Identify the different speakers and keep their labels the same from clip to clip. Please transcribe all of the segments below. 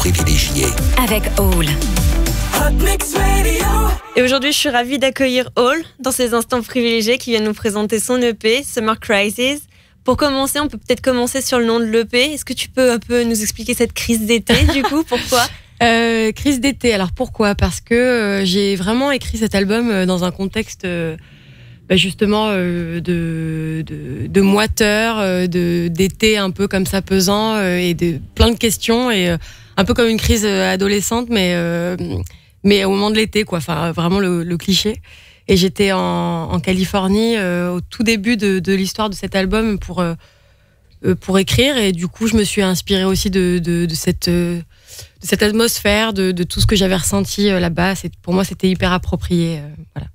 Speaker 1: privilégié. Avec Hall. Et aujourd'hui, je suis ravie d'accueillir Hall dans ses instants privilégiés qui vient nous présenter son EP, Summer Crisis. Pour commencer, on peut peut-être commencer sur le nom de l'EP. Est-ce que tu peux un peu nous expliquer cette crise d'été, du coup Pourquoi euh,
Speaker 2: Crise d'été, alors pourquoi Parce que euh, j'ai vraiment écrit cet album euh, dans un contexte bah, justement de, de, moiteur, d'été un peu comme ça pesant et de plein de questions. Et un peu comme une crise euh, adolescente, mais, euh, mais au moment de l'été, quoi. Enfin, vraiment le, cliché. Et j'étais en, Californie euh, au tout début de, l'histoire de cet album pour, pour écrire. Et du coup, je me suis inspirée aussi de, de, cette, de cette atmosphère, de, tout ce que j'avais ressenti là-bas. Pour moi, c'était hyper approprié. voilà.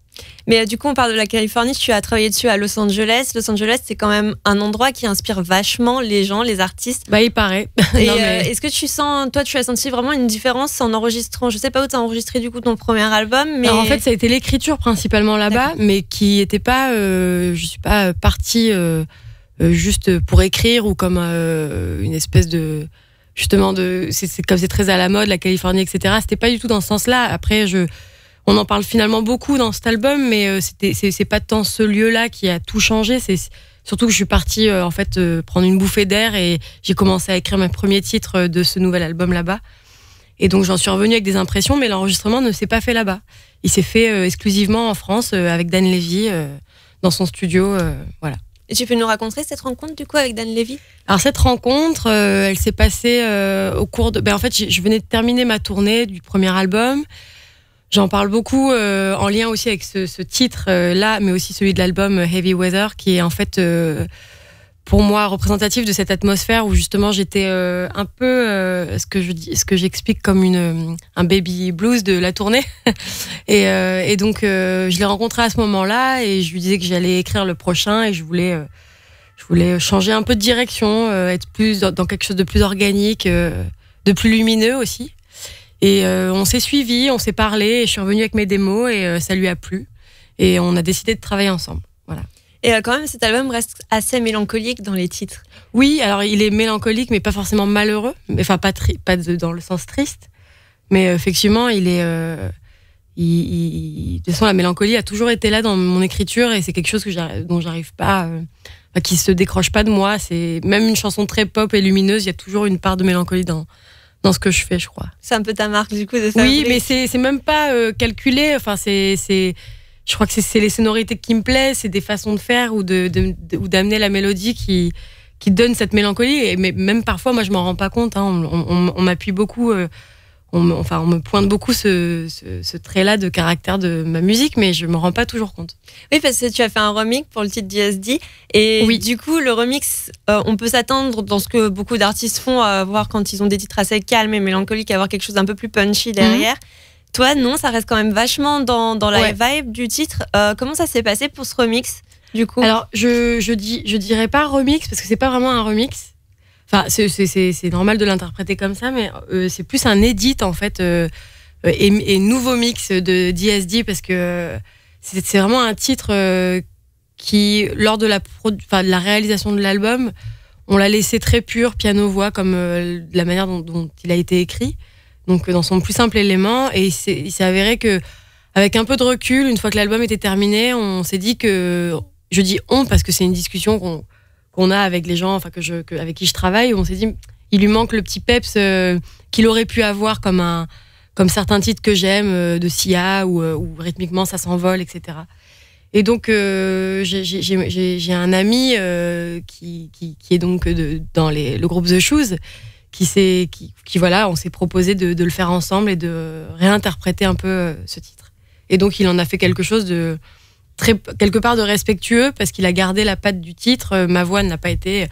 Speaker 1: Mais euh, du coup, on parle de la Californie. Tu as travaillé dessus à Los Angeles. Los Angeles, c'est quand même un endroit qui inspire vachement les gens, les artistes. Bah, il paraît. Et, euh, est-ce que tu sens, toi, tu as senti vraiment une différence en enregistrant Je sais pas où tu as enregistré du coup ton premier album, mais en fait, ça
Speaker 2: a été l'écriture principalement là-bas, mais qui n'était pas, euh, je suis pas partie juste pour écrire ou comme une espèce de justement de c'est comme c'est très à la mode la Californie etc c'était pas du tout dans ce sens là après je on en parle finalement beaucoup dans cet album, mais euh, ce c'est pas tant ce lieu-là qui a tout changé. C'est surtout que je suis partie euh, en fait euh, prendre une bouffée d'air et j'ai commencé à écrire mes premiers titres de ce nouvel album là-bas. Et donc j'en suis revenue avec des impressions, mais l'enregistrement ne s'est pas fait là-bas. Il s'est fait exclusivement en France avec Dan Levy dans son studio. voilà.
Speaker 1: Et tu peux nous raconter cette rencontre du coup avec Dan Levy
Speaker 2: Alors cette rencontre, elle s'est passée au cours de. Ben, en fait, je venais de terminer ma tournée du premier album. J'en parle beaucoup euh, en lien aussi avec ce, ce titre-là, euh, mais aussi celui de l'album Heavy Weather, qui est en fait, euh, pour moi, représentatif de cette atmosphère où justement j'étais un peu ce que je dis, ce que j'explique comme une un baby blues de la tournée. et, et, donc je l'ai rencontré à ce moment-là et je lui disais que j'allais écrire le prochain et je voulais je voulais changer un peu de direction, être plus dans quelque chose de plus organique, de plus lumineux aussi. Et euh, on s'est suivi, on s'est parlé, et je suis revenue avec mes démos et euh, ça lui a plu. Et on a décidé de travailler ensemble. Voilà. Et euh, quand même, cet album reste assez mélancolique dans les titres. Oui, alors il est mélancolique, mais pas forcément malheureux. Enfin, pas, pas dans le sens triste. Mais effectivement, il est. de toute façon, la mélancolie a toujours été là dans mon écriture et c'est quelque chose que dont j'arrive pas, qui se décroche pas de moi. C'est même une chanson très pop et lumineuse, il y a toujours une part de mélancolie dans, dans ce que je fais, je crois.
Speaker 1: C'est un peu ta marque du coup de ça. Oui, mais c'est même pas euh, calculé.
Speaker 2: Enfin, c'est je crois que c'est les sonorités qui me plaisent, c'est des façons de faire ou de, d'amener la mélodie qui qui donne cette mélancolie. Et mais même parfois, moi, je m'en rends pas compte. Hein. On, m'appuie beaucoup. Euh, on me, enfin, on me pointe beaucoup ce, trait-là de caractère de ma musique, mais je ne me rends pas toujours compte.
Speaker 1: Oui, parce que tu as fait un remix pour le titre DSD, Et oui. du coup, le remix, euh, on peut s'attendre dans ce que beaucoup d'artistes font, à voir quand ils ont des titres assez calmes et mélancoliques, à avoir quelque chose d'un peu plus punchy mhm. derrière. Toi, non, ça reste quand même vachement dans, la vibe du titre. Euh, comment ça s'est passé pour ce remix du coup Alors, je, je,
Speaker 2: je dirais pas remix parce que c'est pas vraiment un remix c'est normal de l'interpréter comme ça, mais euh, c'est plus un edit en fait euh, et, nouveau mix de DSD parce que euh, c'est vraiment un titre qui, lors de la, la réalisation de l'album, on l'a laissé très pur piano-voix comme la manière dont, il a été écrit, donc dans son plus simple élément. Et il s'est avéré que, avec un peu de recul, une fois que l'album était terminé, on s'est dit que, je dis on parce que c'est une discussion qu'on qu'on a avec les gens, enfin que je, avec qui je travaille, où on s'est dit, il lui manque le petit peps euh, qu'il aurait pu avoir comme un, comme certains titres que j'aime euh, de Sia où, euh, rythmiquement ça s'envole, etc. Et donc j'ai un ami qui, qui, est donc de, dans les, le groupe The Shoes qui s'est qui, qui, voilà, on s'est proposé de, de, le faire ensemble et de réinterpréter un peu ce titre. Et donc il en a fait quelque chose de très, quelque part de respectueux parce qu'il a gardé la patte du titre. Euh, ma voix n'a pas été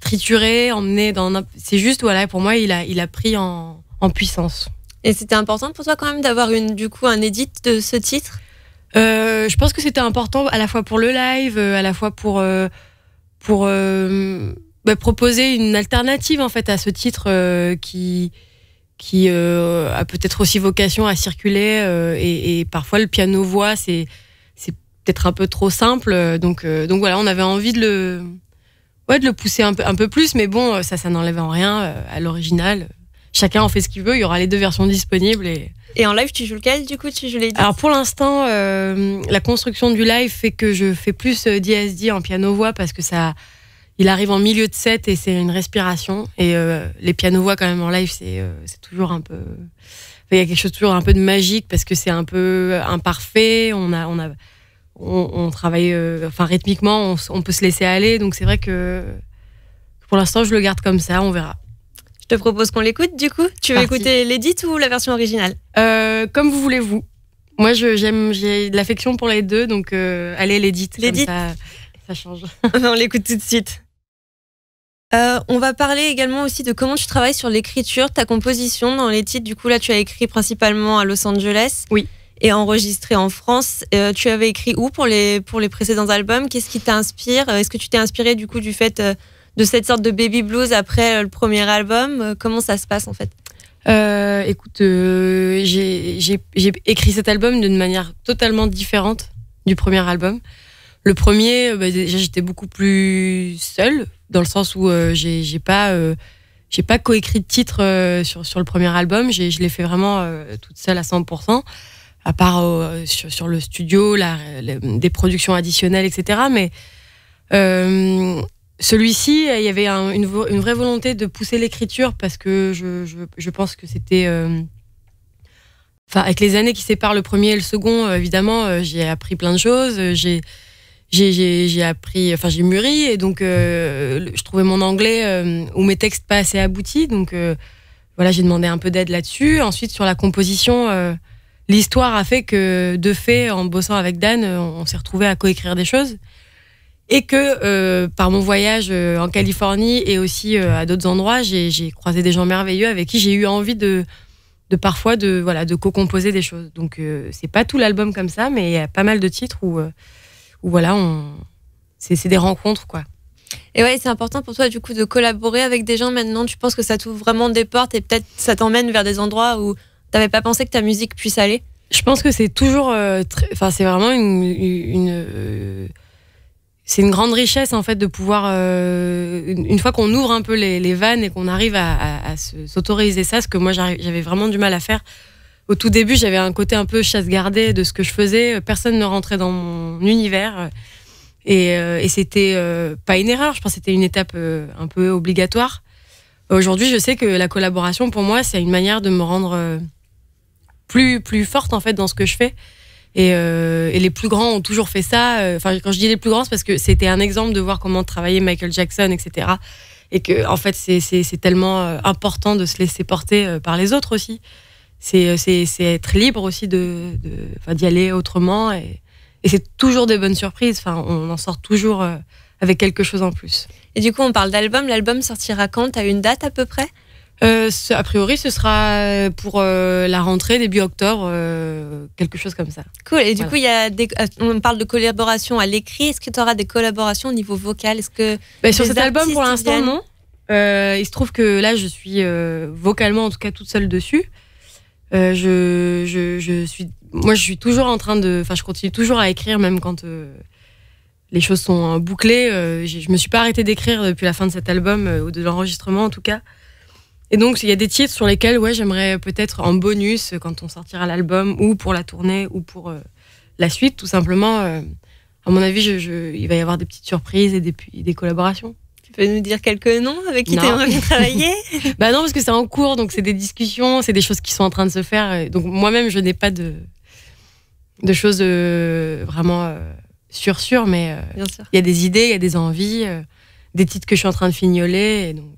Speaker 2: triturée, emmenée dans. C'est juste, voilà, pour moi, il a, il
Speaker 1: a pris en, en puissance. Et c'était important pour toi quand même d'avoir une, du coup, un édit de ce titre euh, Je pense que c'était important à la fois pour le live, euh, à la fois pour.
Speaker 2: pour bah, proposer une alternative en fait à ce titre qui qui a peut-être aussi vocation à circuler et parfois le piano voix c'est peut-être un peu trop simple. Euh, donc, euh, donc voilà, on avait envie de le, ouais, de le pousser un peu, un peu plus, mais bon, euh, ça, ça n'enlève en rien à l'original. Chacun en fait ce qu'il veut, il y aura les deux versions disponibles. Et,
Speaker 1: et en live, tu joues lequel du coup tu joues les
Speaker 2: Alors pour l'instant, la construction du live fait que je fais plus DSD en piano-voix parce que ça. Il arrive en milieu de set et c'est une respiration. Et les piano-voix, quand même, en live, c'est toujours un peu. Il y a quelque chose toujours un peu de magique parce que c'est un peu imparfait. On a, on a, on, travaille, euh, enfin rythmiquement, on, peut se laisser aller. Donc c'est vrai que pour l'instant, je le garde comme ça, on verra.
Speaker 1: Je te propose qu'on l'écoute du coup. Tu veux écouter l'édit ou la version originale euh, Comme vous voulez, vous. Moi, j'aime, j'ai de l'affection pour les deux, donc euh, allez, l'édit. L'édit. Ça, change. on l'écoute tout de suite. on va parler également aussi de comment tu travailles sur l'écriture, ta composition dans les titres. Du coup, là, tu as écrit principalement à Los Angeles. Oui et enregistré en France. Euh, tu avais écrit où pour les, pour les précédents albums Qu'est-ce qui t'inspire euh, Est-ce que tu t'es inspiré du coup du fait euh, de cette sorte de baby blues après le premier album Comment ça se passe en fait
Speaker 2: écoute, j'ai écrit cet album d'une manière totalement différente du premier album. Le premier, bah, j'étais beaucoup plus seule, dans le sens où euh, j'ai pas, j'ai pas coécrit de titre sur, sur le premier album. Je l'ai fait vraiment toute seule à 100% à part euh, sur, le studio, des productions additionnelles, etc. Mais euh, celui-ci, il y avait une, vraie volonté de pousser l'écriture parce que je, pense que c'était. Euh, enfin, avec les années qui séparent le premier et le second, évidemment, j'ai appris plein de choses. J'ai appris, enfin j'ai mûri et donc je trouvais mon anglais ou mes textes pas assez aboutis. Donc voilà, j'ai demandé un peu d'aide là-dessus. Ensuite, sur la composition, l'histoire a fait que, de fait, en bossant avec Dan, euh, on s'est retrouvé à coécrire des choses. Et que euh, par mon voyage euh, en Californie et aussi à d'autres endroits, j'ai croisé des gens merveilleux avec qui j'ai eu envie de, parfois de voilà de co-composer des choses. Donc ce c'est pas tout
Speaker 1: l'album comme ça, mais il y a pas mal de titres où, voilà c'est des rencontres quoi. Et ouais, c'est important pour toi du coup de collaborer avec des gens maintenant. Tu penses que ça t'ouvre vraiment des portes et peut-être ça t'emmène vers des endroits où T'avais pas pensé que ta musique puisse aller Je pense que c'est toujours.
Speaker 2: Euh, enfin, c'est vraiment une. Euh, c'est une grande richesse, en fait, de pouvoir. Euh, une, fois qu'on ouvre un peu les, vannes et qu'on arrive à, s'autoriser ça, ce que moi, j'avais vraiment du mal à faire. Au tout début, j'avais un côté un peu chasse gardée de ce que je faisais. Personne ne rentrait dans mon univers. Et, et c'était pas une erreur, je pense que c'était une étape un peu obligatoire. Aujourd'hui, je sais que la collaboration, pour moi, c'est une manière de me rendre plus, plus forte en fait dans ce que je fais. Et, euh, les plus grands ont toujours fait ça. Euh, enfin, quand je dis les plus grands, c'est parce que c'était un exemple de voir comment travaillait Michael Jackson, etc. Et que en fait, c'est tellement euh, important de se laisser porter par les autres aussi. C'est être libre aussi de d'y aller autrement. Et, et c'est toujours des bonnes surprises. Enfin, on en sort toujours avec quelque chose en plus.
Speaker 1: Et du coup, on parle d'album. L'album sortira quand à une date à peu près euh,
Speaker 2: a priori, ce sera euh, pour euh, la rentrée début octobre, quelque chose comme ça.
Speaker 1: Cool. Et du coup, il y a on parle de collaboration à l'écrit. Est-ce que tu auras des collaborations au niveau vocal Est-ce que bah, sur cet album, pour l'instant, non.
Speaker 2: il se trouve que là, je suis vocalement, en tout cas, toute seule dessus. Je, suis, moi, je suis toujours en train de, enfin, je continue toujours à écrire, même quand les choses sont bouclées. je, ne me suis pas arrêtée d'écrire depuis la fin de cet album ou de l'enregistrement, en tout cas. Et donc, il y a des titres sur lesquels, ouais, j'aimerais peut-être en bonus, quand on sortira l'album, ou pour la tournée, ou pour euh, la suite, tout simplement. Euh, à mon avis, je, il va y avoir des petites surprises et des, des collaborations.
Speaker 1: Tu peux nous dire quelques noms avec qui tu aimerais travailler
Speaker 2: Bah non, parce que c'est en cours, donc c'est des discussions, c'est des choses qui sont en train de se faire. Euh, donc moi-même, je n'ai pas de, de choses vraiment sûres, sûres, mais il y a des idées, il y a des envies,
Speaker 1: des titres que je suis en train de fignoler. Et donc,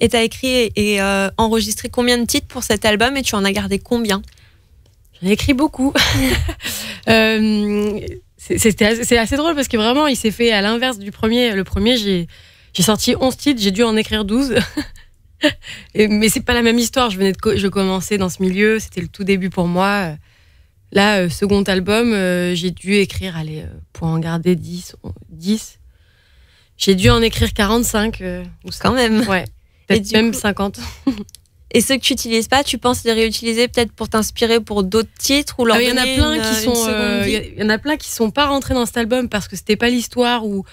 Speaker 1: et tu as écrit et, euh, enregistré combien de titres pour cet album et tu en as gardé combien J'en ai écrit beaucoup. Euh, c'est assez, drôle parce que vraiment, il s'est fait à l'inverse du premier. Le
Speaker 2: premier, j'ai sorti 11 titres, j'ai dû en écrire 12. mais c'est pas la même histoire. Je venais de je commençais dans ce milieu, c'était le tout début pour moi. Là, euh, second album, j'ai dû écrire, allez, pour en garder 10, 10
Speaker 1: j'ai dû en écrire 45. Quand même. Ouais même 50. Et ceux que tu n'utilises pas, tu penses les réutiliser peut-être pour t'inspirer pour d'autres titres ou ah, Il y en a plein qui euh, sont, euh, il y en a plein qui sont pas rentrés dans cet album parce que c'était pas l'histoire ou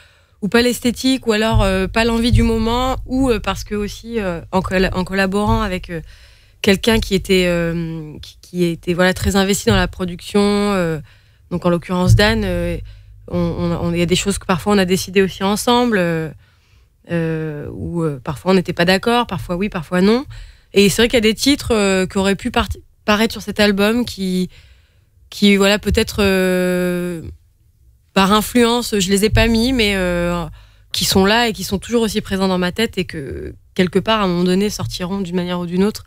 Speaker 1: ou pas
Speaker 2: l'esthétique ou alors euh, pas l'envie du moment ou parce que aussi en, collaborant avec quelqu'un qui était qui, était voilà très investi dans la production, donc en l'occurrence Dan, il on, y a des choses que parfois on a décidé aussi ensemble. Euh, où euh, parfois on n'était pas d'accord, parfois oui, parfois non. Et c'est vrai qu'il y a des titres euh, qui auraient pu paraître sur cet album qui, qui voilà, peut-être par influence, je les ai pas mis, mais qui sont là et qui sont toujours aussi présents dans ma tête et que quelque part, à un moment donné, sortiront d'une manière ou d'une autre.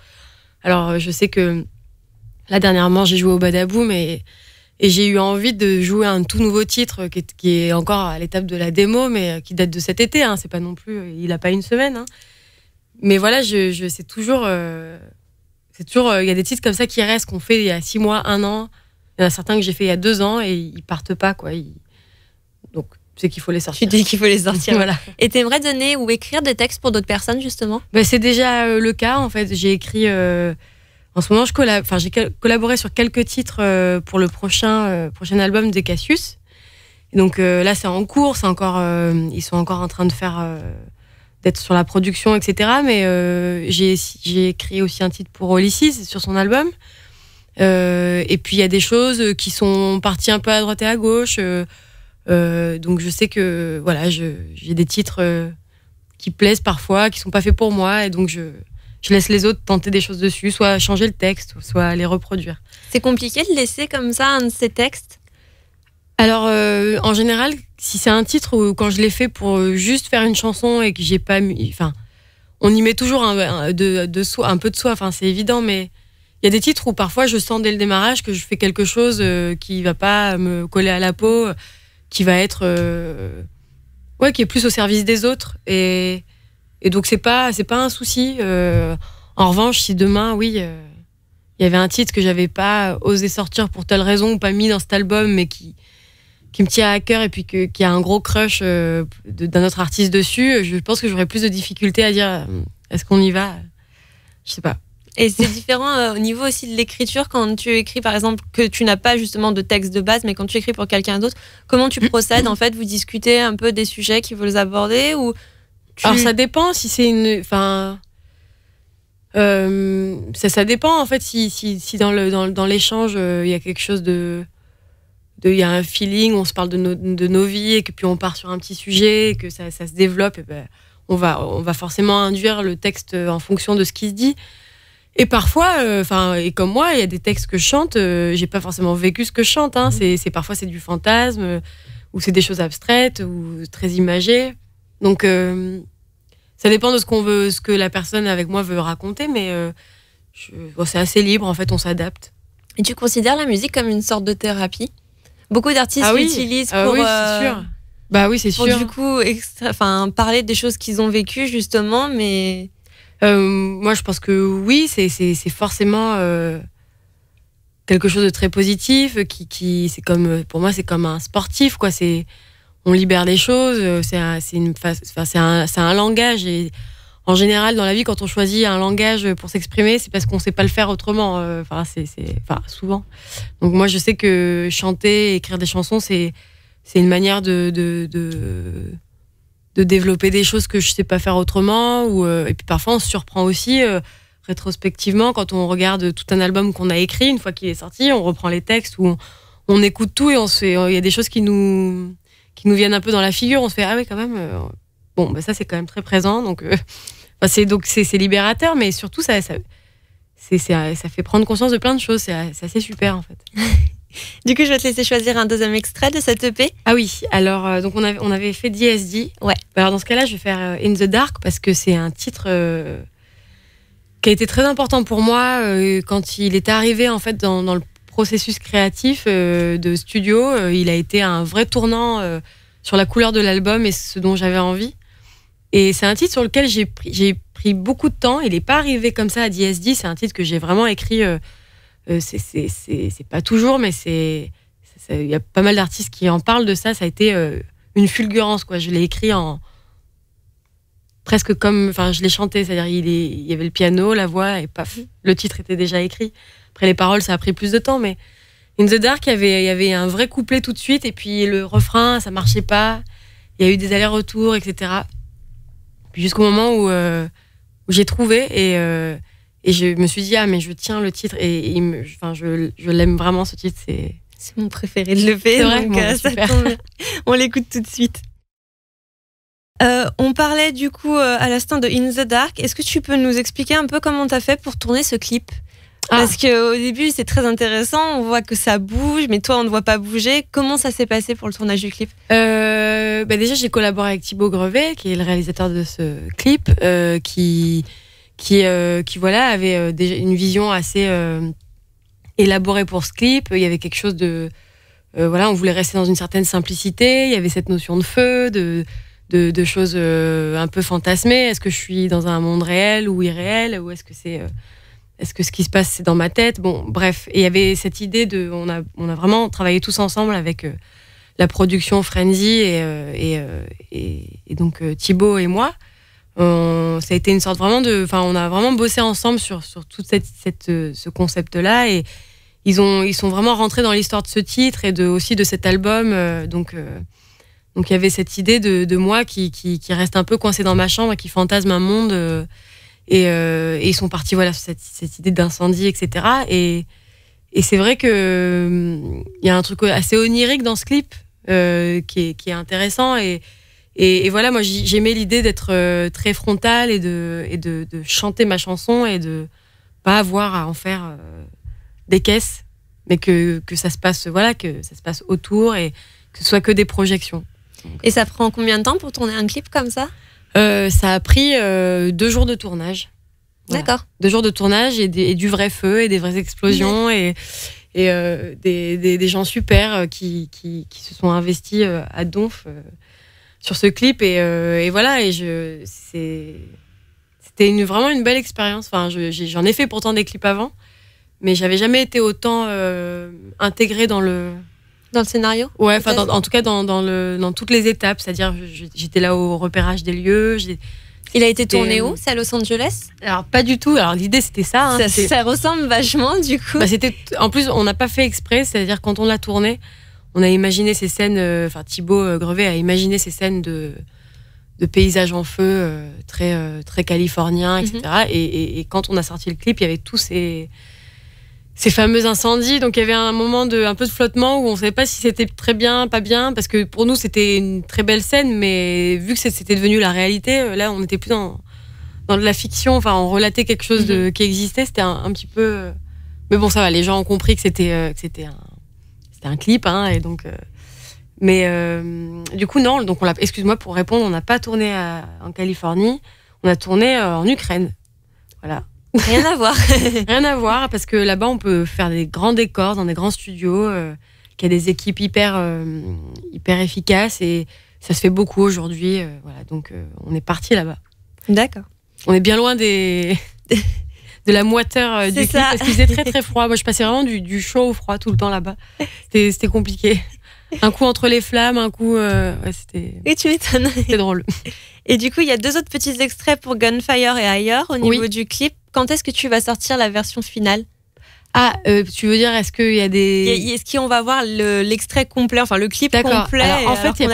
Speaker 2: Alors, je sais que là, dernièrement, j'ai joué au Badabou, mais... Et j'ai eu envie de jouer un tout nouveau titre qui est, encore à l'étape de la démo, mais euh, qui date de cet été. Hein. C'est pas non plus, euh, il n'a pas une semaine. Hein. Mais voilà, je, c'est toujours, euh, c'est toujours, il y a des titres comme ça qui restent qu'on fait il y a six mois, un an. Il y en a certains que j'ai fait il y a deux ans et ils partent pas quoi. Ils... Donc c'est qu'il faut les sortir. Tu dis qu'il faut les sortir. voilà.
Speaker 1: Et aimerais donner ou écrire des textes pour d'autres personnes justement
Speaker 2: bah, C'est déjà le cas en fait. J'ai écrit en ce moment, je j'ai collaboré sur quelques titres euh, pour le prochain, euh, prochain album de Cassius. donc euh, là, c'est en cours, ils sont encore en train de faire d'être sur la production, etc. Mais j'ai écrit aussi un titre pour Ulysses sur son album. et puis il y a des choses qui sont parties un peu à droite et à gauche. donc je sais que voilà, j'ai des titres qui plaisent parfois, qui sont pas faits pour moi, et donc je je laisse les autres tenter des choses dessus, soit changer le texte, soit les reproduire.
Speaker 1: C'est compliqué de laisser comme ça un de ces
Speaker 2: textes Alors, euh, en général, si c'est un titre ou quand je l'ai fait pour euh, juste faire une chanson et que j'ai pas mis. Enfin, on y met toujours un, peu de soi, enfin, c'est évident, mais. Il y a des titres où parfois je sens dès le démarrage que je fais quelque chose euh, qui va pas me coller à la peau, qui va être ouais qui est plus au service des autres et et donc c'est pas c'est pas un souci. Euh, en revanche, si demain, oui, euh, il y avait un titre que j'avais pas osé sortir pour telle raison ou pas mis dans cet album, mais qui qui me tient à cœur et puis qui a un gros crush euh, d'un autre artiste dessus, je
Speaker 1: pense que j'aurais plus de difficultés à dire mm. est-ce qu'on y va Je sais pas. Et c'est différent au niveau aussi de l'écriture quand tu écris par exemple que tu n'as pas justement de texte de base mais quand tu écris pour quelqu'un d'autre, comment tu procèdes en fait Vous discutez un peu des sujets qui vous aborder ou alors ça dépend si c'est une. Enfin. Euh,
Speaker 2: ça, ça, dépend en fait si, si, si dans l'échange dans, dans l'échange euh, il y a quelque chose de il y a un feeling on se parle de, nos de nos vies et que puis on part sur un petit sujet et que ça, ça se développe et ben, on va on va forcément induire le texte euh, en fonction de ce qui se dit et parfois euh, enfin et comme moi il y a des textes que je chante j'ai pas forcément vécu ce que je chante hein, mmh. c'est parfois c'est du fantasme ou c'est des choses abstraites ou très imagées donc, euh, ça dépend de ce qu'on veut, ce que la personne avec moi veut raconter, mais euh, c'est assez libre. En fait, on s'adapte. Et tu
Speaker 1: considères la musique comme une sorte de thérapie Beaucoup d'artistes ah utilisent l'utilisent ah pour. c'est euh, Bah oui, c'est sûr. Pour du coup, enfin, parler des choses qu'ils ont vécues justement, mais. moi, je pense que oui,
Speaker 2: c'est forcément quelque chose de très positif qui, qui c'est comme pour moi c'est comme un sportif quoi c'est on libère des choses. Euh, c'est un, un, langage. Et en général, dans la vie, quand on choisit un langage pour s'exprimer, c'est parce qu'on ne sait pas le faire autrement. Euh, enfin, c'est, souvent. Donc moi, je sais que chanter, écrire des chansons, c'est, une manière de, de, développer des choses que je ne sais pas faire autrement. Ou, euh, et puis parfois, on se surprend aussi. rétrospectivement, quand on regarde tout un album qu'on a écrit, une fois qu'il est sorti, on reprend les textes ou on, écoute tout et on se, il y a des choses qui nous, qui nous viennent un peu dans la figure, on se fait ah oui quand même. Euh, bon, bah, ça c'est quand même très présent, donc euh, c'est donc c'est libérateur, mais surtout ça, ça c'est euh, ça fait prendre conscience de plein de choses, c'est assez super en fait. du coup, je vais te laisser choisir un deuxième extrait de cette EP. Ah oui, alors donc on avait, on avait fait DSD. Ouais. Bah, alors dans ce cas-là, je vais faire In the Dark parce que c'est un titre qui a été très important pour moi quand il est arrivé en fait dans, dans le processus créatif euh, de studio. Euh, il a été un vrai tournant euh, sur la couleur de l'album et ce dont j'avais envie. Et c'est un titre sur lequel j'ai pris, pris, beaucoup de temps. Il n'est pas arrivé comme ça à DSD. C'est un titre que j'ai vraiment écrit. c'est pas toujours, mais c'est il y a pas mal d'artistes qui en parlent de ça. Ça a été une fulgurance, quoi. Je l'ai écrit en presque comme, enfin, je l'ai chanté. C'est-à-dire, il, il, y avait le piano, la voix, et paf, le titre était déjà écrit. Après, les paroles, ça a pris plus de temps, mais In the Dark, il y avait, un vrai couplet tout de suite, et puis le refrain, ça marchait pas. Il y a eu des allers-retours, etc. jusqu'au moment où, euh, j'ai trouvé, euh, et, je me suis dit, ah, mais je tiens le titre, et, je, l'aime vraiment, ce titre. C'est,
Speaker 1: mon préféré de le faire, donc euh, On l'écoute tout de suite. on parlait du coup à l'instant de In the Dark. Est-ce que tu peux nous expliquer un peu comment t'as fait pour tourner ce clip ah. Parce Parce qu'au début, c'est très intéressant. On voit que ça bouge, mais toi, on ne voit pas bouger. Comment ça s'est passé pour le tournage du clip euh, bah Déjà, j'ai collaboré avec Thibaut Grevet,
Speaker 2: qui est le réalisateur de ce clip, euh, qui, euh, qui, voilà, avait déjà une vision assez élaborée pour ce clip. Il y avait quelque chose de. voilà, on voulait rester dans une certaine simplicité. Il y avait cette notion de feu, de. De, choses un peu fantasmées. Est-ce que je suis dans un monde réel ou irréel Ou est-ce que c'est est-ce que ce qui se passe c'est dans ma tête Bon, bref, et il y avait cette idée de, on a, on a vraiment travaillé tous ensemble avec euh, la production Frenzy et, euh, euh, et, donc Thibaut et moi. ça a été une sorte vraiment de, enfin, on a vraiment bossé ensemble sur sur toute cette, cette ce concept-là et ils ont, ils sont vraiment rentrés dans l'histoire de ce titre et de aussi de cet album, donc. donc il y avait cette idée de, de moi qui, qui, qui, reste un peu coincée dans ma chambre et qui fantasme un monde euh, et, ils sont partis voilà sur cette, idée d'incendie, etc. Et, c'est vrai que euh, il y a un truc assez onirique dans ce clip euh, qui, est, intéressant et, voilà moi j'aimais l'idée d'être très frontale et de, et de, chanter ma chanson et de pas avoir à en faire des caisses, mais que, que ça se passe voilà que ça se passe autour et que ce soit que des projections. Et ça prend combien de temps pour tourner un clip comme ça euh, ça a pris euh, deux jours de tournage. D'accord. Deux jours de tournage et, du vrai feu et des vraies explosions mmh. et, euh, des, gens super qui, se sont investis à donf sur ce clip. Et, voilà, et c'était une, vraiment une belle expérience. Enfin, j'en ai fait pourtant des clips avant, mais j'avais jamais été autant intégrée dans le,
Speaker 1: dans le scénario Ouais,
Speaker 2: enfin, en tout cas, dans, dans, le, dans toutes les étapes. C'est-à-dire, j'étais là au repérage des lieux. Il a été tourné euh, où C'est à Los Angeles Alors, pas du tout. Alors, l'idée, c'était ça. Hein. Ça, ressemble vachement, du coup. Bah, c'était... En plus, on n'a pas fait exprès. C'est-à-dire, quand on l'a tourné, on a imaginé ces scènes. Euh, enfin, Thibaut euh, Grevet a imaginé ces scènes de, de paysages en feu très, très californiens, etc. Mm-hmm. et, quand on a sorti le clip, il y avait tous ces ces fameux incendies. Donc il y avait un moment de un peu de flottement où on ne savait pas si c'était très bien, pas bien, parce que pour nous c'était une très belle scène, mais vu que c'était devenu la réalité, euh, là on était plus dans, de la fiction. Enfin, on relatait quelque chose de, mhm. qui existait. C'était un, petit peu. Euh, mais bon, ça va. Les gens ont compris que c'était euh, un, clip, hein, et donc. mais du coup, non. Excuse-moi pour répondre. On n'a pas tourné en Californie. On a tourné en Ukraine. Voilà. Rien à voir. Rien à voir, parce que là-bas, on peut faire des grands décors dans des grands studios, euh, qu'il qui a des équipes hyper, euh, hyper efficaces et ça se fait beaucoup aujourd'hui. Euh, voilà, donc on est parti là-bas. D'accord. On est bien loin des. de la moiteur du clip, parce qu'il faisait très très froid. Moi, je passais vraiment du chaud au froid tout le temps là-bas. C'était
Speaker 1: compliqué. Un coup entre les flammes, un coup. Euh... Ouais, c'était. Oui, tu m'étonnes. C'était drôle. Et du coup, il y a deux autres petits extraits pour Gunfire et Ailleurs au niveau du clip. Quand est-ce que tu vas sortir la version finale ah, euh, tu veux dire, est-ce qu'il y a des. Est-ce qu'on va voir l'extrait complet, enfin le clip complet En fait, il n'y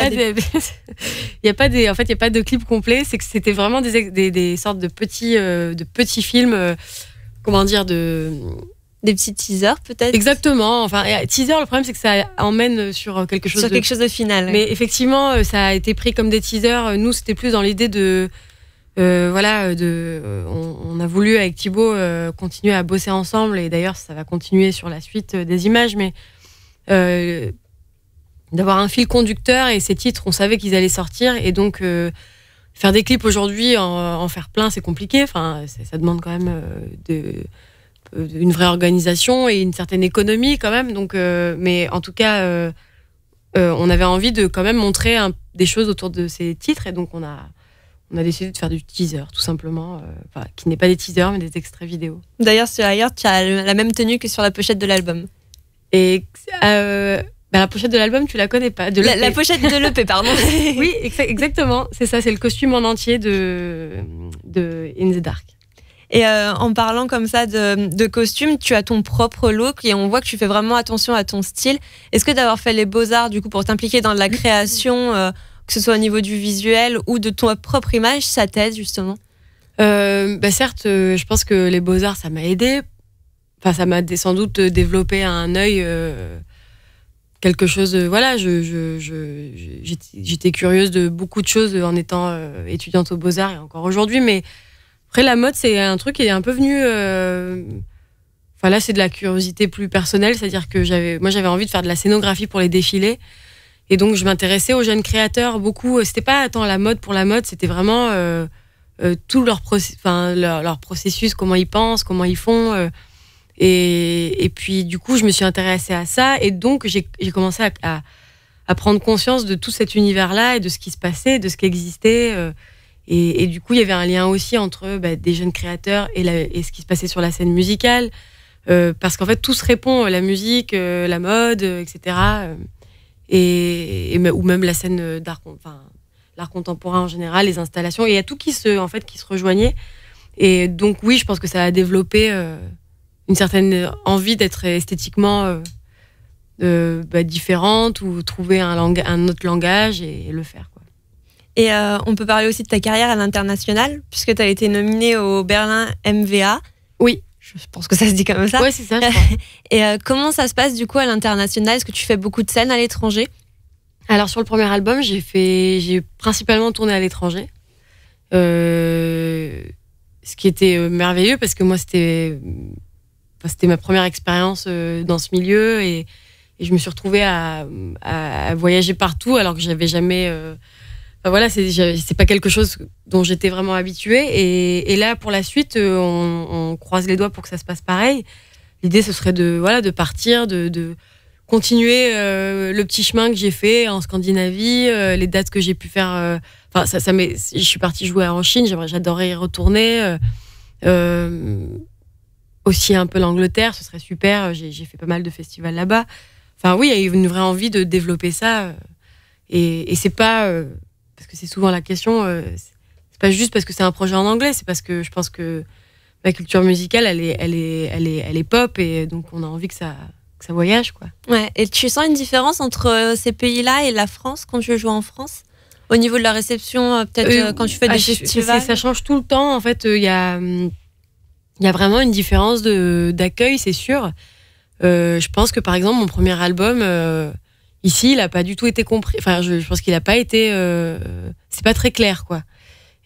Speaker 1: a, pas des. En fait, il a pas de
Speaker 2: clip complet, c'est que c'était vraiment des, sortes de petits, euh, de petits films, euh, comment dire, de des petits teasers peut-être Exactement. Enfin, euh, teaser, le problème c'est que ça emmène euh, sur euh, quelque chose. quelque de... chose de final. Mais effectivement, ça a été pris comme des teasers. Nous, c'était plus dans l'idée de voilà, de, on, a voulu avec Thibaut continuer à bosser ensemble et d'ailleurs ça va continuer sur la suite des images, mais d'avoir un fil conducteur et ces titres, on savait qu'ils allaient sortir et donc faire des clips aujourd'hui en, en, faire plein, c'est compliqué. Enfin, ça demande quand même de euh, une vraie organisation et une certaine économie quand même. Donc, euh, mais en tout cas, euh, on avait envie de quand même montrer des choses autour de ces titres et donc on a on a décidé de faire du teaser, tout simplement, qui n'est pas des teasers mais des extraits vidéo.
Speaker 1: D'ailleurs, sur ailleurs, tu as la même tenue que sur la pochette de l'album. Et bah, la pochette de l'album, tu la connais pas. la, pochette de l'EP, pardon. oui, exactement. C'est ça, c'est le costume en entier de In the Dark. Et euh, en parlant comme ça de, de costume, tu as ton propre look et on voit que tu fais vraiment attention à ton style. Est-ce que d'avoir fait les beaux-arts, du coup, pour t'impliquer dans la création, euh, que ce soit au niveau du visuel ou de ton propre image, ça t'aide justement
Speaker 2: euh, bah Certes, je pense que les beaux-arts, ça m'a aidé. Enfin, ça m'a sans doute développé un œil quelque chose voilà j'étais curieuse de beaucoup de choses en étant étudiante aux beaux arts et encore aujourd'hui mais après, la mode, c'est un truc qui est un peu venu. Euh... Enfin, là, c'est de la curiosité plus personnelle, c'est-à-dire que j'avais, moi, j'avais envie de faire de la scénographie pour les défilés. Et donc, je m'intéressais aux jeunes créateurs beaucoup. C'était pas tant la mode pour la mode, c'était vraiment euh, euh, tout leur, leur, processus, comment ils pensent, comment ils font. Euh. Et, puis, du coup, je me suis intéressée à ça. Et donc, j'ai commencé à, prendre conscience de tout cet univers-là et de ce qui se passait, de ce qui existait. Et, du coup, il y avait un lien aussi entre bah, des jeunes créateurs et, ce qui se passait sur la scène musicale. Euh, parce qu'en fait, tout se répond euh, la musique, euh, la mode, etc. Et, ou même la scène d'art, enfin, l'art contemporain en général, les installations. Et il y a tout qui se, en fait, qui se rejoignait. Et donc, oui, je pense que ça a développé une certaine envie d'être esthétiquement bah, différente ou trouver un, un autre langage et, le faire.
Speaker 1: Et euh, on peut parler aussi de ta carrière à l'international, puisque tu as été nominée au Berlin MVA. Oui. Je pense que ça se dit comme ça. Oui, c'est ça. Je crois. Et euh, comment ça se passe du coup à l'international Est-ce que tu fais beaucoup de scènes à l'étranger Alors sur le premier album, j'ai fait, j'ai principalement tourné à l'étranger,
Speaker 2: euh, ce qui était merveilleux parce que moi c'était, c'était ma première expérience dans ce milieu et, je me suis retrouvée à, à, voyager partout alors que j'avais jamais voilà, c'est pas quelque chose dont j'étais vraiment habituée. Et, là, pour la suite, euh, on, croise les doigts pour que ça se passe pareil. L'idée, ce serait de, voilà, de partir, de, continuer euh, le petit chemin que j'ai fait en Scandinavie, euh, les dates que j'ai pu faire. Enfin, ça, mais je suis partie jouer en Chine, j'adorerais y retourner. aussi un peu l'Angleterre, ce serait super. J'ai fait pas mal de festivals là-bas. Enfin, oui, il y a une vraie envie de développer ça. Et, et c'est pas parce que c'est souvent la question. Euh, c'est pas juste parce que c'est un projet en anglais, c'est parce que je pense que ma culture musicale, elle est, elle est, elle est, elle est pop et donc on a envie que ça, que ça voyage, quoi.
Speaker 1: Ouais. Et tu sens une différence entre euh, ces pays-là et la France quand tu joues en France au niveau de la réception, euh, peut-être quand tu fais des ah, festivals. Ça change
Speaker 2: tout le temps. En fait, il y a, hum, y a vraiment une différence d'accueil, c'est sûr. je pense que par exemple, mon premier album, Ici, il n'a pas du tout été compris. Enfin, je, pense qu'il n'a pas été. Euh, c'est pas très clair, quoi.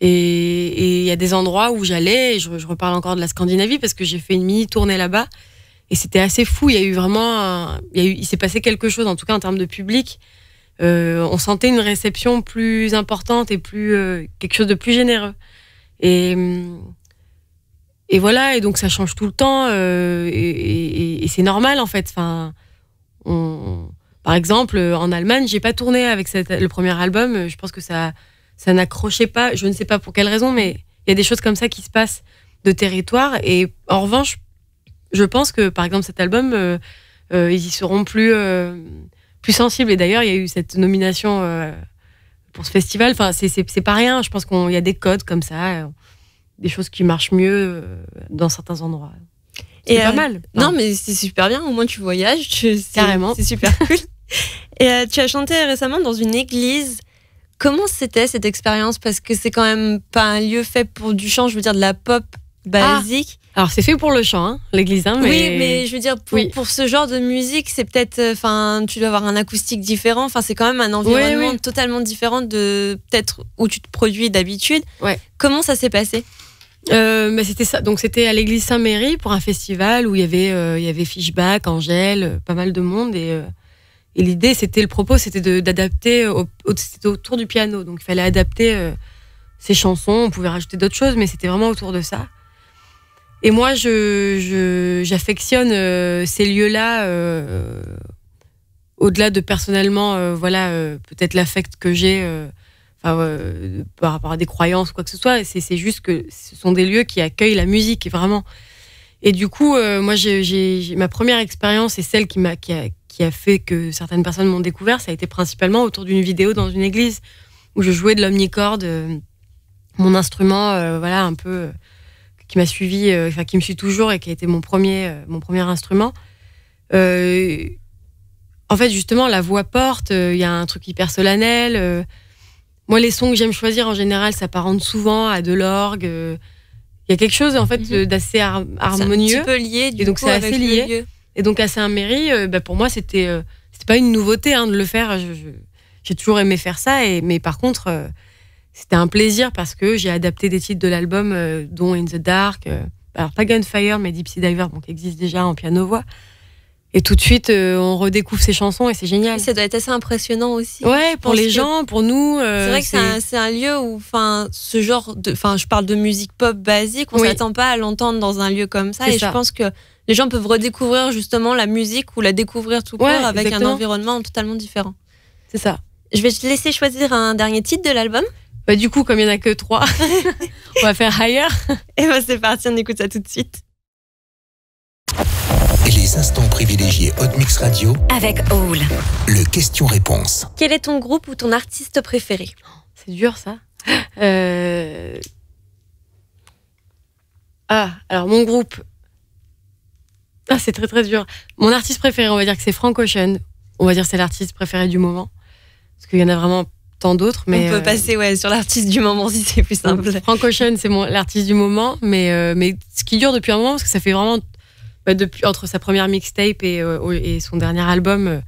Speaker 2: Et il y a des endroits où j'allais, je, je, reparle encore de la Scandinavie parce que j'ai fait une mini tournée là-bas et c'était assez fou. Il y a eu vraiment, il, s'est passé quelque chose, en tout cas en termes de public. Euh, on sentait une réception plus importante et plus euh, quelque chose de plus généreux. Et et voilà. Et donc ça change tout le temps et, et c'est normal en fait. Enfin, on, par exemple, euh, en Allemagne, j'ai pas tourné avec le premier album. Euh, je pense que ça, ça n'accrochait pas. Je ne sais pas pour quelle raison, mais il y a des choses comme ça qui se passent de territoire. Et en revanche, je pense que, par exemple, cet album, euh, ils y seront plus, plus sensibles. Et d'ailleurs, il y a eu cette nomination pour ce festival. Enfin, c'est pas rien. Je pense qu'il y a des codes comme ça, des choses qui marchent mieux dans certains endroits. C'est pas mal.
Speaker 1: non, mais c'est super bien. Au moins, tu voyages. Carrément. C'est super cool. Et euh, tu as chanté récemment dans une église. Comment c'était cette expérience Parce que c'est quand même pas un lieu fait pour du chant, je veux dire de la pop basique. Ah. Alors c'est fait pour le chant,
Speaker 2: hein, l'église, hein, mais... Oui, mais je veux
Speaker 1: dire, pour, pour ce genre de musique, c'est peut-être, euh, enfin, tu dois avoir un acoustique différent, enfin, c'est quand même un environnement totalement différent de peut-être où tu te produis d'habitude. Ouais. Comment ça s'est passé euh, mais c'était ça. Donc c'était à l'église Saint-Méry pour un
Speaker 2: festival où il y avait il y avait Fishback, Angèle, pas mal de monde et et l'idée, c'était le propos, c'était d'adapter autour du piano. Donc il fallait adapter euh, ces chansons, on pouvait rajouter d'autres choses, mais c'était vraiment autour de ça. Et moi, j'affectionne je, je, euh, ces lieux-là, euh, au-delà de personnellement, voilà, peut-être l'affect que j'ai par rapport à des croyances ou quoi que ce soit. C'est juste que ce sont des lieux qui accueillent la musique, vraiment. Et du coup, moi, j'ai ma première expérience est celle qui m'a qui, a fait que certaines personnes m'ont découvert, ça a été principalement autour d'une vidéo dans une église où je jouais de l'omnicorde, euh, mon instrument, euh, voilà, un peu euh, qui m'a suivi, enfin qui me suit toujours et qui a été mon premier, mon premier instrument. en fait, justement, la voix porte, il y a un truc hyper solennel. moi, les sons que j'aime choisir, en général, ça s'apparentent souvent à de l'orgue. Il y a quelque chose, en fait, mhm. d'assez harmonieux. un peu lié, et donc c'est assez lié. Et donc à Saint-Méry, euh, bah, pour moi, c'était euh, c'était pas une nouveauté hein, de le faire. J'ai toujours aimé faire ça, mais par contre, euh, c'était un plaisir parce que j'ai adapté des titres de l'album, dont In the Dark, alors pas Gunfire, mais Deep Sea Diver, qui existe déjà en piano-voix. Et tout de suite, euh, on redécouvre ces chansons et c'est génial.
Speaker 1: ça doit être assez impressionnant aussi. Ouais, pour les gens, pour nous. Euh, c'est vrai que c'est un, lieu où, enfin, ce genre de, enfin, je parle de musique pop basique, on ne s'attend pas à l'entendre dans un lieu comme ça. Et je pense que les gens peuvent redécouvrir justement la musique ou la découvrir tout court avec un environnement totalement différent. C'est ça. Je vais te laisser choisir un dernier titre de l'album. Bah, du coup, comme il n'y en a que trois, on va faire Higher. et bah, c'est parti, on écoute ça tout de suite
Speaker 2: instants privilégiés Hot Mix Radio
Speaker 1: avec Owl.
Speaker 2: Le question-réponse.
Speaker 1: Quel est ton groupe ou ton artiste préféré C'est dur ça. Euh, ah, alors mon groupe.
Speaker 2: Ah, c'est très très dur. Mon artiste préféré, on va dire que c'est Frank Ocean. On va dire que c'est l'artiste préféré du moment. Parce qu'il y en a vraiment tant d'autres. Mais on peut euh, passer
Speaker 1: ouais, sur l'artiste du moment si
Speaker 2: c'est plus simple. Frank Ocean, c'est l'artiste du moment. Mais, euh, mais ce qui dure depuis un moment, parce que ça fait vraiment bah, depuis, entre sa première mixtape et, euh, son dernier album, euh,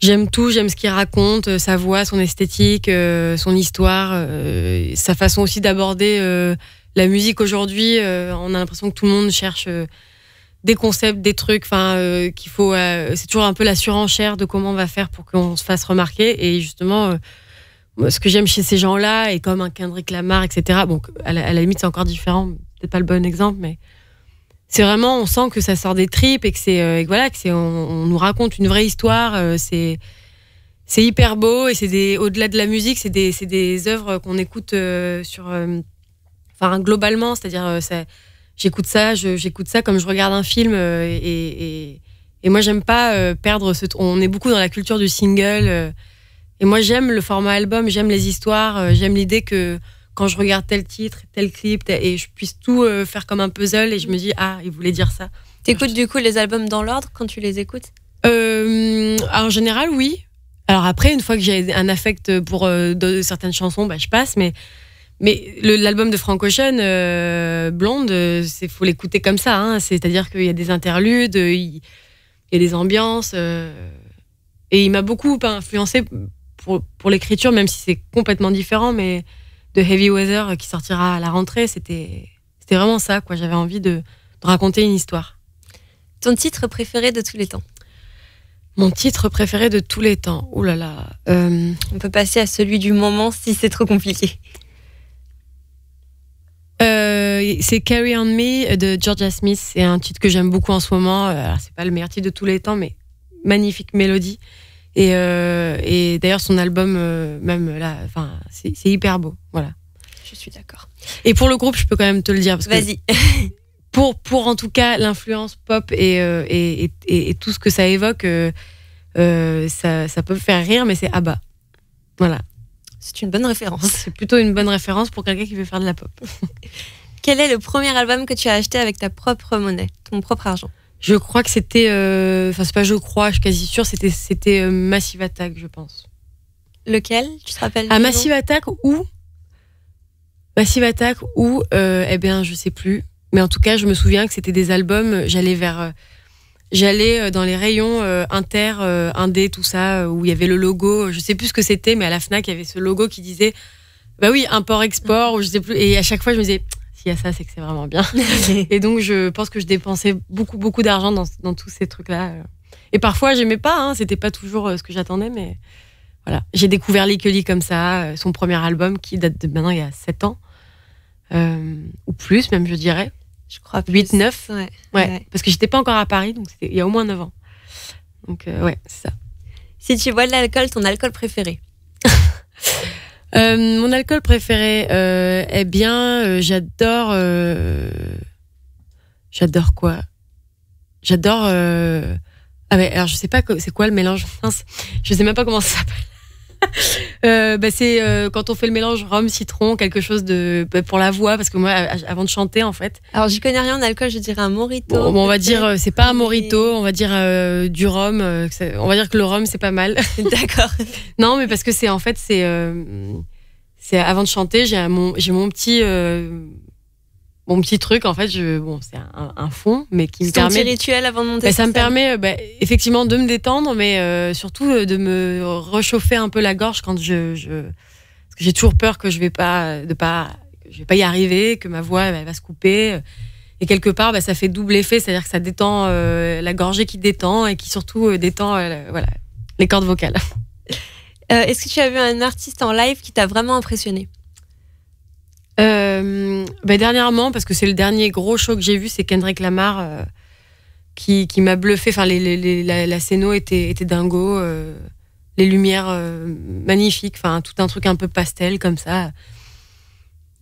Speaker 2: j'aime tout, j'aime ce qu'il raconte, euh, sa voix, son esthétique, son histoire, sa façon aussi d'aborder la musique aujourd'hui. on a l'impression que tout le monde cherche des concepts, des trucs, enfin qu'il faut. c'est toujours un peu la surenchère de comment on va faire pour qu'on se fasse remarquer. Et justement, ce que j'aime chez ces gens-là, et comme un Kendrick Lamar, etc. Bon, à la, à la limite, c'est encore différent, peut-être pas le bon exemple, mais c'est vraiment, on sent que ça sort des tripes et que c'est, euh, voilà, que c'est, on, nous raconte une vraie histoire. Euh, c'est, c'est hyper beau et c'est des, au-delà de la musique, c'est des, c'est œuvres qu'on écoute euh, sur, enfin globalement, c'est-à-dire, ça, j'écoute ça, j'écoute ça comme je regarde un film et, et, et moi j'aime pas perdre ce, on est beaucoup dans la culture du single. et moi j'aime le format album, j'aime les histoires, j'aime l'idée que quand je regarde tel titre, tel clip, et je puisse tout euh, faire comme un puzzle et je me dis, ah, il voulait
Speaker 1: dire ça. T'écoutes du coup les albums dans l'ordre quand tu les écoutes
Speaker 2: euh, En général, oui. Alors après, une fois que j'ai un affect pour euh, certaines chansons, bah, je passe, mais. Mais l'album de Frank Ocean, Blonde, il faut l'écouter comme ça. Hein. C'est-à-dire qu'il y a des interludes, il, y a des ambiances. et il m'a beaucoup influencé pour, pour l'écriture, même si c'est complètement différent. Mais de Heavy Weather qui sortira à la rentrée. C'était c'était vraiment ça, quoi. J'avais envie de, raconter une
Speaker 1: histoire. Ton titre préféré de tous les temps Mon titre préféré de tous les temps. oulala là là. Euh, On peut passer à celui du moment si c'est trop compliqué.
Speaker 2: Euh, c'est Carry On Me de Georgia Smith. C'est un titre que j'aime beaucoup en ce moment. Euh, c'est pas le meilleur titre de tous les temps, mais magnifique mélodie. Et, euh, et d'ailleurs, son album, euh, même là, c'est hyper beau. Voilà. Je suis d'accord. Et pour le groupe, je peux quand même te le dire. Vas-y. pour, pour en tout cas l'influence pop et, euh, et, et, tout ce que ça évoque, ça, ça, peut faire rire, mais c'est Abba. Voilà. C'est une bonne référence.
Speaker 1: C'est plutôt une bonne référence pour quelqu'un qui veut faire de la pop. Quel est le premier album que tu as acheté avec ta propre monnaie, ton propre argent
Speaker 2: je crois que c'était. Euh, enfin, c'est pas je crois, je suis quasi sûre, c'était, c'était euh, Massive Attack, je pense. Lequel Tu te rappelles Ah, Massive Attack ou. Massive Attack ou. Euh, eh bien, je sais plus. Mais en tout cas, je me souviens que c'était des albums. J'allais vers. J'allais dans les rayons inter, indé, tout ça, où il y avait le logo. Je sais plus ce que c'était, mais à la Fnac, il y avait ce logo qui disait, bah oui, import-export, mm. ou je sais plus. Et à chaque fois, je me disais, à ça, c'est que c'est vraiment bien. et donc, je pense que je dépensais beaucoup, beaucoup d'argent dans, dans, tous ces trucs-là. Euh. Et parfois, j'aimais pas. Hein. C'était pas toujours euh, ce que j'attendais, mais voilà. J'ai découvert Likely comme ça, euh, son premier album qui date de maintenant il y a 7 ans. ou plus, même, je dirais. Je crois. 8-9. Ouais. Parce que j'étais pas encore à Paris, donc il y a au moins 9 ans. Donc, ouais, c'est ça. Si
Speaker 1: tu bois de l'alcool, ton alcool préféré
Speaker 2: Euh, mon alcool préféré, eh bien, euh, j'adore. Euh, j'adore quoi J'adore. Ah, mais alors, je sais pas c'est quoi le mélange Je sais même pas comment ça s'appelle. Euh, bah, c'est euh, quand on fait le mélange rhum citron, quelque chose de bah, pour la voix parce que moi avant de chanter en fait.
Speaker 1: Alors j'y connais rien en alcool, je dirais un morito.
Speaker 2: Bon, on va dire euh, c'est pas un morito, on va dire du rhum, on va dire que le rhum c'est pas mal. D'accord. non mais parce que c'est en fait c'est c'est avant de chanter, j'ai mon j'ai mon petit mon petit truc, en fait, je, bon, c'est un, fond,
Speaker 1: mais qui me permet. Petit rituel avant de monter. Bah, ça me permet,
Speaker 2: euh, bah, effectivement, de me détendre, mais euh, surtout euh, de me réchauffer un peu la gorge quand je, parce que j'ai toujours peur que je vais pas, de pas, je vais pas y arriver, que ma voix va se couper. Et quelque part, bah, ça fait double effet, c'est-à-dire que ça détend la gorgée qui détend et qui surtout détend, voilà, les cordes
Speaker 1: vocales. Est-ce que tu as vu un artiste en live qui t'a vraiment impressionné
Speaker 2: euh, bah, dernièrement, parce que c'est le dernier gros show que j'ai vu, c'est Kendrick Lamar euh, qui, qui m'a bluffé. Enfin, les, la, la était, était dingo, euh, les lumières magnifiques, enfin, tout un truc un peu pastel comme ça.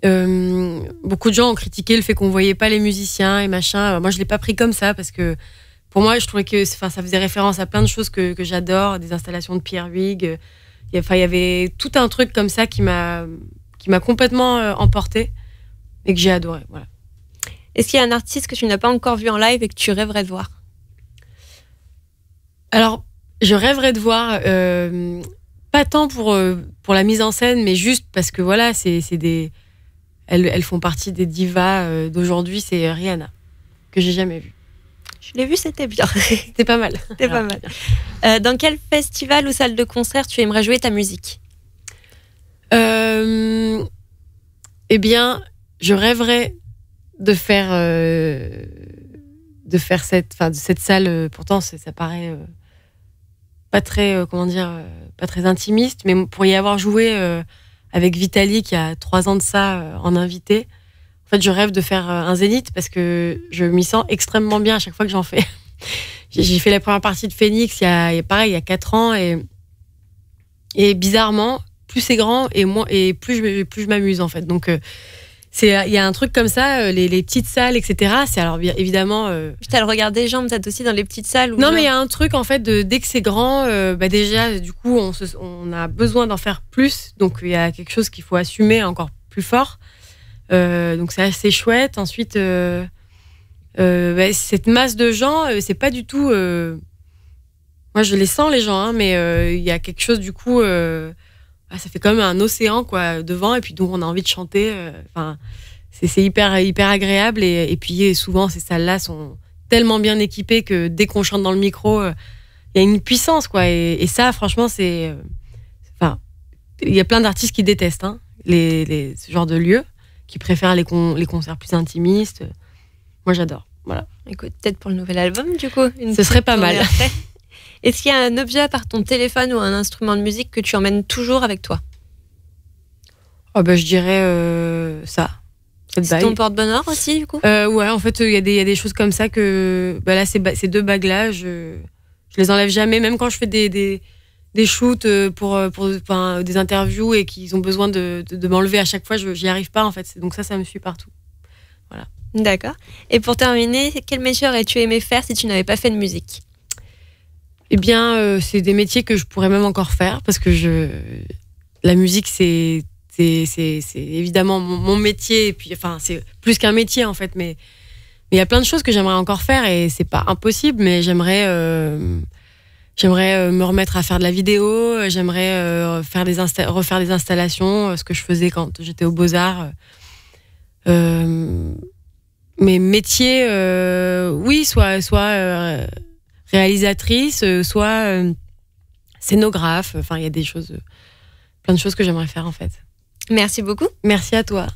Speaker 2: beaucoup de gens ont critiqué le fait qu'on voyait pas les musiciens et machin. Moi, je l'ai pas pris comme ça parce que pour moi, je trouvais que ça faisait référence à plein de choses que, que j'adore, des installations de Pierre Huyghe. Enfin, il y avait tout un truc comme ça qui m'a qui m'a complètement
Speaker 1: euh, emporté et que j'ai adoré. Voilà. Est-ce qu'il y a un artiste que tu n'as pas encore vu en live et que tu rêverais de voir Alors, je rêverais de voir,
Speaker 2: euh, pas tant pour, euh, pour la mise en scène, mais juste parce que voilà, c'est des. Elles, font partie des divas d'aujourd'hui, c'est Rihanna, que j'ai jamais vue.
Speaker 1: Je l'ai vu, c'était bien. c'était pas mal. C'était pas mal. dans quel festival ou salle de concert tu aimerais jouer ta musique euh, eh bien, je rêverais de faire, euh,
Speaker 2: de faire cette, cette salle. Euh, pourtant, ça paraît pas très, comment dire, pas très intimiste, mais pour y avoir joué avec Vitali, qui a trois ans de ça en invité, en fait, je rêve de faire un zénith parce que je m'y sens extrêmement bien à chaque fois que j'en fais. J'ai fait la première partie de Phoenix il y a, pareil, il y a quatre ans et, et bizarrement, plus c'est grand et, moins, et plus je, plus je m'amuse en fait. Donc euh, c'est il y a un truc comme ça euh, les, petites salles etc c'est alors bien évidemment euh,
Speaker 1: Tu as le regard des gens peut-être aussi dans les petites salles non mais il y a
Speaker 2: un truc en fait de dès que c'est grand bah, déjà du coup on, a besoin d'en faire plus donc il y a quelque chose qu'il faut assumer encore plus fort donc c'est assez chouette ensuite bah, cette masse de gens c'est pas du tout moi je les sens les gens hein, mais il y a quelque chose du coup ah, ça fait comme un océan quoi devant et puis donc on a envie de chanter. Euh, enfin, c'est hyper hyper agréable et, puis souvent ces salles-là sont tellement bien équipées que dès qu'on chante dans le micro, euh, il y a une puissance quoi. Et, ça, franchement, c'est euh, enfin, il y a plein d'artistes qui détestent hein, ce genre de lieux, qui préfèrent les, concerts plus intimistes. Moi, j'adore. Voilà.
Speaker 1: Écoute, peut-être pour le nouvel album, du coup. Ce serait pas mal. Est-ce qu'il y a un objet par ton téléphone ou un instrument de musique que tu emmènes toujours avec toi
Speaker 2: oh Je dirais euh, ça. C'est ton
Speaker 1: porte-bonheur aussi, du coup euh, Ouais, en fait, il euh, y, a des choses comme ça
Speaker 2: que. Bah, là, ces, deux bagues-là, je, les enlève jamais, même quand je fais des, des, shoots pour, des interviews et qu'ils ont besoin de, m'enlever à chaque fois, je n'y arrive pas, en fait. Donc ça, ça me suit partout. Voilà.
Speaker 1: D'accord. Et pour terminer, quel métier aurais-tu aimé faire si tu n'avais pas fait de musique eh
Speaker 2: bien, euh, c'est des métiers que je pourrais même encore faire parce que je, la musique, c'est c'est évidemment mon, métier. Et puis, enfin, c'est plus qu'un métier en fait, mais il y a plein de choses que j'aimerais encore faire et c'est pas impossible, mais j'aimerais euh, j'aimerais euh, me remettre à faire de la vidéo, j'aimerais faire des refaire des installations, ce que je faisais quand j'étais au Beaux Arts. mes métiers, oui, soit soit réalisatrice, euh, soit euh, scénographe. Enfin, il y a des choses, euh, plein de choses que j'aimerais faire en fait. Merci beaucoup. Merci à toi.